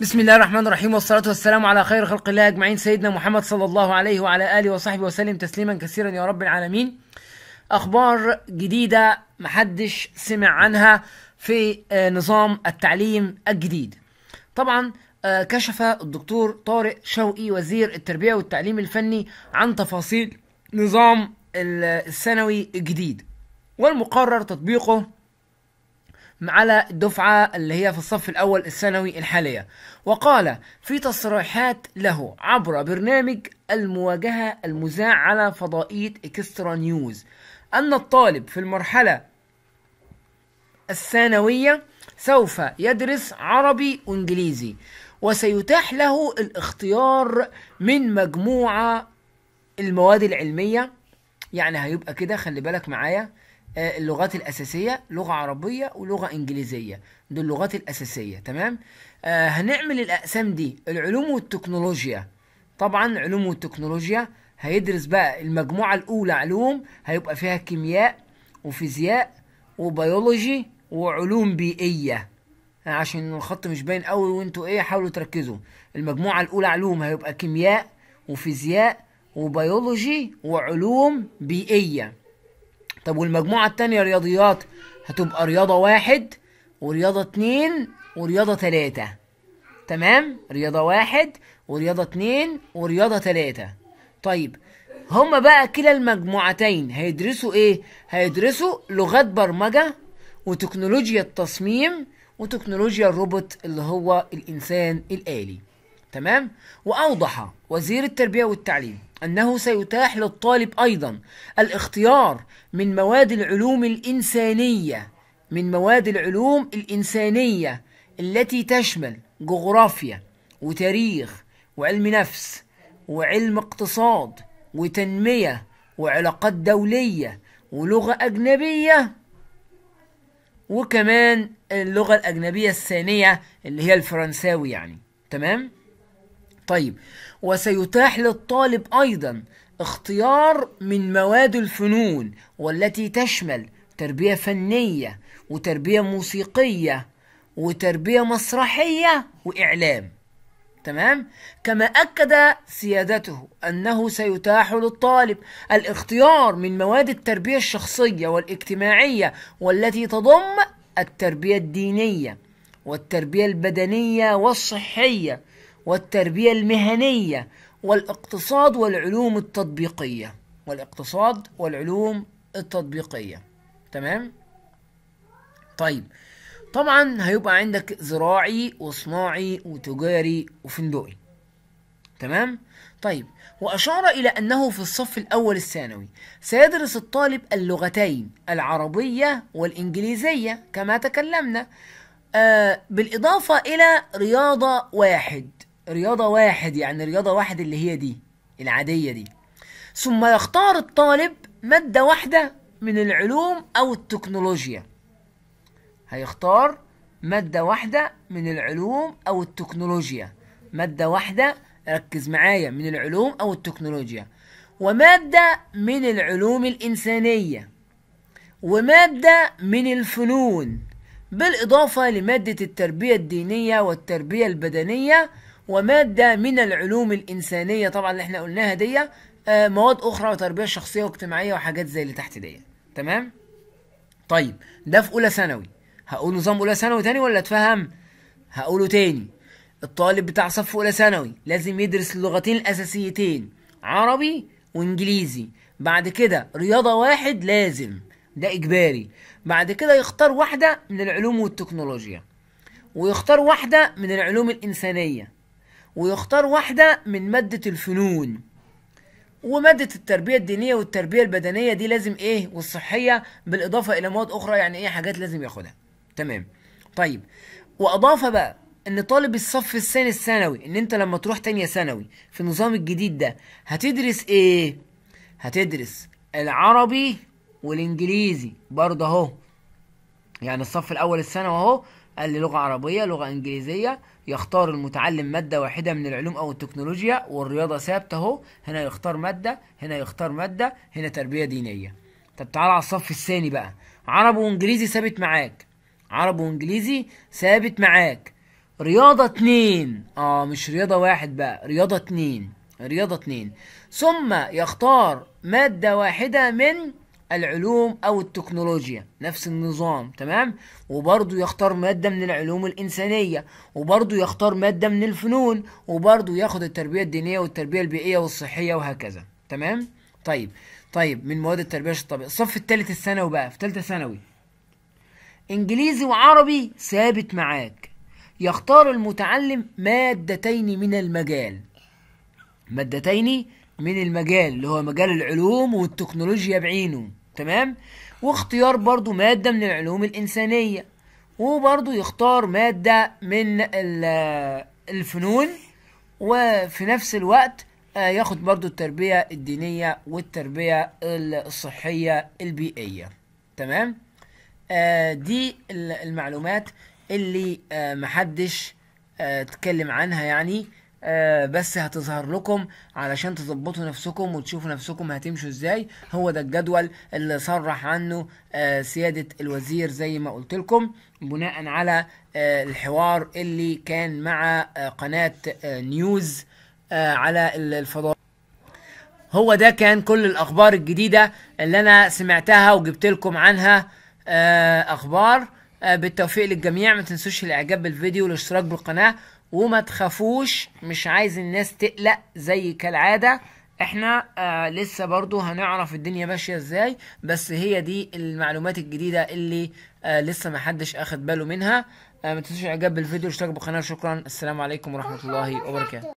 بسم الله الرحمن الرحيم والصلاة والسلام على خير خلق الله أجمعين سيدنا محمد صلى الله عليه وعلى آله وصحبه وسلم تسليما كثيرا يا رب العالمين أخبار جديدة محدش سمع عنها في آه، نظام التعليم الجديد طبعا آه، كشف الدكتور طارق شوقي وزير التربية والتعليم الفني عن تفاصيل نظام الثانوي الجديد والمقرر تطبيقه على الدفعة اللي هي في الصف الأول الثانوي الحالية وقال في تصريحات له عبر برنامج المواجهة المذاع على فضائية إكسترا نيوز أن الطالب في المرحلة الثانوية سوف يدرس عربي وإنجليزي وسيتاح له الاختيار من مجموعة المواد العلمية يعني هيبقى كده خلي بالك معايا آه، اللغات الأساسية لغة عربية ولغة إنجليزية دول اللغات الأساسية تمام آه، هنعمل الأقسام دي العلوم والتكنولوجيا طبعا علوم والتكنولوجيا هيدرس بقى المجموعة الأولى علوم هيبقى فيها كيمياء وفيزياء وبيولوجي وعلوم بيئية آه، عشان الخط مش باين قوي وانتوا ايه حاولوا تركزوا المجموعة الأولى علوم هيبقى كيمياء وفيزياء وبيولوجي وعلوم بيئية طب والمجموعة التانية رياضيات هتبقى رياضة واحد ورياضة اتنين ورياضة تلاتة تمام رياضة واحد ورياضة اتنين ورياضة تلاتة طيب هما بقى كلا المجموعتين هيدرسوا ايه هيدرسوا لغات برمجة وتكنولوجيا التصميم وتكنولوجيا الروبوت اللي هو الانسان الالي تمام وأوضح وزير التربية والتعليم أنه سيتاح للطالب أيضا الاختيار من مواد العلوم الإنسانية من مواد العلوم الإنسانية التي تشمل جغرافيا وتاريخ وعلم نفس وعلم اقتصاد وتنمية وعلاقات دولية ولغة أجنبية وكمان اللغة الأجنبية الثانية اللي هي الفرنساوي يعني تمام؟ طيب وسيتاح للطالب أيضا اختيار من مواد الفنون والتي تشمل تربية فنية وتربية موسيقية وتربية مسرحية وإعلام تمام كما أكد سيادته أنه سيتاح للطالب الاختيار من مواد التربية الشخصية والاجتماعية والتي تضم التربية الدينية والتربية البدنية والصحية والتربية المهنية والاقتصاد والعلوم التطبيقية والاقتصاد والعلوم التطبيقية تمام طيب طبعا هيبقى عندك زراعي وصناعي وتجاري وفندقي تمام طيب وأشار إلى أنه في الصف الأول الثانوي سيدرس الطالب اللغتين العربية والإنجليزية كما تكلمنا آه بالإضافة إلى رياضة واحد رياضة واحد يعني رياضة واحد اللي هي دي العادية دي ثم يختار الطالب مادة واحدة من العلوم أو التكنولوجيا هيختار مادة واحدة من العلوم أو التكنولوجيا مادة واحدة ركز معايا من العلوم أو التكنولوجيا ومادة من العلوم الإنسانية ومادة من الفنون بالإضافة لمادة التربية الدينية والتربية البدنية ومادة من العلوم الإنسانية طبعا اللي احنا قلناها دي آه، مواد أخرى وتربية شخصية واجتماعية وحاجات زي اللي تحت دي تمام؟ طيب ده في أولى ثانوي هقول نظام أولى ثانوي تاني ولا اتفهم؟ هقوله تاني الطالب بتاع صف أولى ثانوي لازم يدرس اللغتين الأساسيتين عربي وإنجليزي بعد كده رياضة واحد لازم ده إجباري بعد كده يختار واحدة من العلوم والتكنولوجيا ويختار واحدة من العلوم الإنسانية ويختار واحدة من مادة الفنون ومادة التربية الدينية والتربية البدنية دي لازم ايه والصحية بالإضافة إلى مواد أخرى يعني ايه حاجات لازم ياخدها تمام طيب وأضاف بقى ان طالب الصف الثاني الثانوي ان انت لما تروح تانية ثانوي في النظام الجديد ده هتدرس ايه هتدرس العربي والانجليزي برضه اهو يعني الصف الاول الثانوي اهو قال لي لغة عربية لغة إنجليزية يختار المتعلم مادة واحدة من العلوم أو التكنولوجيا والرياضة ثابتة أهو هنا يختار مادة هنا يختار مادة هنا تربية دينية طب تعال على الصف الثاني بقى عرب وإنجليزي ثابت معاك عرب وإنجليزي ثابت معاك رياضة اتنين اه مش رياضة واحد بقى رياضة اتنين رياضة اتنين ثم يختار مادة واحدة من العلوم أو التكنولوجيا نفس النظام تمام وبرضه يختار مادة من العلوم الإنسانية وبرضه يختار مادة من الفنون وبرضه ياخد التربية الدينية والتربية البيئية والصحية وهكذا تمام طيب طيب من مواد التربية الطبيعية الصف الثالث الثانوي بقى في ثالثة ثانوي إنجليزي وعربي ثابت معاك يختار المتعلم مادتين من المجال مادتين من المجال اللي هو مجال العلوم والتكنولوجيا بعينه تمام واختيار برضو مادة من العلوم الإنسانية وبرضو يختار مادة من الفنون وفي نفس الوقت آه، ياخد برضو التربية الدينية والتربية الصحية البيئية تمام آه، دي المعلومات اللي آه، محدش اتكلم عنها يعني آه بس هتظهر لكم علشان تظبطوا نفسكم وتشوفوا نفسكم هتمشوا ازاي هو ده الجدول اللي صرح عنه آه سيادة الوزير زي ما قلت لكم بناء على آه الحوار اللي كان مع آه، قناة آه، نيوز آه، على الفضاء هو ده كان كل الاخبار الجديدة اللي انا سمعتها وجبت لكم عنها اخبار بالتوفيق للجميع ما تنسوش الاعجاب بالفيديو والاشتراك بالقناة وما تخافوش مش عايز الناس تقلق زي كالعادة احنا آه لسه برضو هنعرف الدنيا ماشية ازاي بس هي دي المعلومات الجديدة اللي آه لسه محدش اخد باله منها آه ما تنسوش اعجاب بالفيديو والاشتراك بالقناة شكرا السلام عليكم ورحمة الله وبركاته